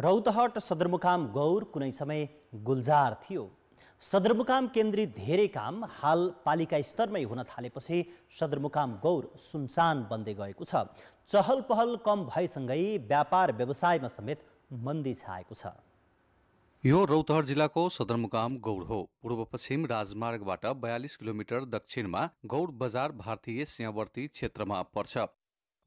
रौतहट सदरमुकाम गौर कुनै समय गुलजार थियो सदरमुकाम केन्द्रित धेरै काम हाल पालिका स्तरमै हुन थालेपछि सदरमुकाम गौर सुनसान बन्दै गएको छ चहल पहल कम भएसँगै व्यापार व्यवसायमा समेत मन्दी छाएको छ यो रौतहट जिल्लाको सदरमुकाम गौर हो पूर्व पश्चिम राजमार्गबाट बयालिस किलोमिटर दक्षिणमा गौर बजार भारतीय सीमावर्ती क्षेत्रमा पर्छ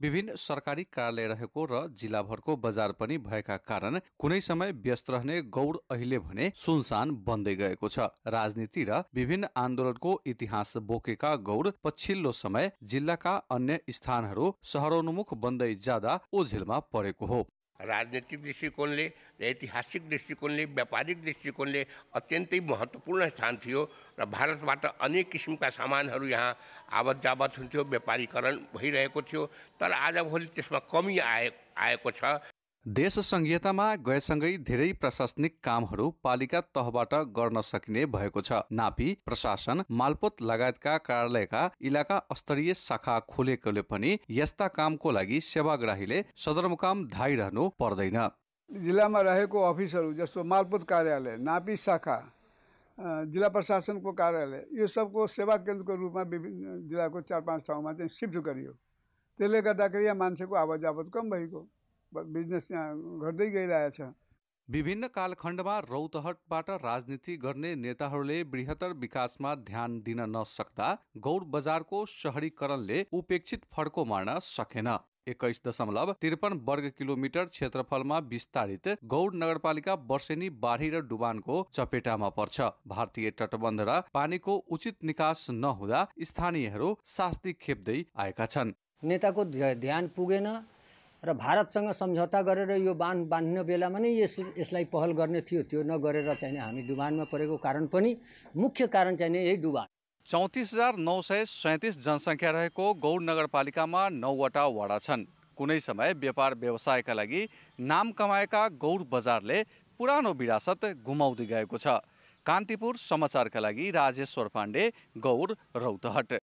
विभिन्न सरकारी कार्यालय रहेको र जिल्लाभरको बजार पनि भएका कारण कुनै समय व्यस्त रहने गौड अहिले भने सुनसान बन्दै गएको छ राजनीति र विभिन्न आन्दोलनको इतिहास बोकेका गौड पछिल्लो समय जिल्लाका अन्य स्थानहरू सहरोन्मुख बन्दै जाँदा ओझेलमा परेको हो राजनैतिक दृष्टिकोणले ऐतिहासिक दृष्टिकोणले व्यापारिक दृष्टिकोणले अत्यन्तै महत्त्वपूर्ण स्थान थियो र भारतबाट अनेक किसिमका सामानहरू यहाँ आवत जावत हुन्थ्यो व्यापारीकरण भइरहेको थियो तर आजभोलि त्यसमा कमी आए आएको छ देश संहितामा गएसँगै धेरै प्रशासनिक कामहरू पालिका तहबाट गर्न सकिने भएको छ नापी प्रशासन मालपोत लगायतका कार्यालयका इलाका स्तरीय शाखा खोलेकोले पनि यस्ता कामको लागि सेवाग्राहीले सदरमुकाम धाइरहनु पर्दैन जिल्लामा रहेको अफिसहरू जस्तो मालपोत कार्यालय नापी शाखा जिल्ला प्रशासनको कार्यालय यो सबको सेवा केन्द्रको रूपमा विभिन्न जिल्लाको चार पाँच ठाउँमा चाहिँ सिफ्ट गरियो त्यसले गर्दाखेरि यहाँ मान्छेको आवत कम भएको बिजनेस गर्दै गइरहेछ विभिन्न कालखण्डमा रौतहटबाट राजनीति गर्ने नेताहरूले बृहत्तर विकासमा ध्यान दिन नसक्दा गौर बजारको सहरीकरणले उपेक्षित फड्को मार्न सकेन एक्काइस दशमलव त्रिपन्न वर्ग किलोमिटर क्षेत्रफलमा विस्तारित गौड नगरपालिका वर्षेनी बाढी र डुबानको चपेटामा पर्छ भारतीय तटबन्ध र पानीको उचित निकास नहुँदा स्थानीयहरू शास्ति खेप्दै आएका छन् नेताको ध्यान पुगेन र भारतसँग सम्झौता गरेर यो बाँध बाँध्ने बेलामा नै यस यसलाई पहल गर्ने थियो त्यो नगरेर चाहिँ हामी डुबानमा परेको कारण पनि मुख्य कारण चाहिँ यही डुबान चौतिस हजार नौ सय सैँतिस जनसङ्ख्या रहेको गौर नगरपालिकामा नौवटा वडा छन् कुनै समय व्यापार व्यवसायका लागि नाम कमाएका गौर बजारले पुरानो विरासत गुमाउँदै गएको छ कान्तिपुर समाचारका लागि राजेश्वर पाण्डे गौर रौतहट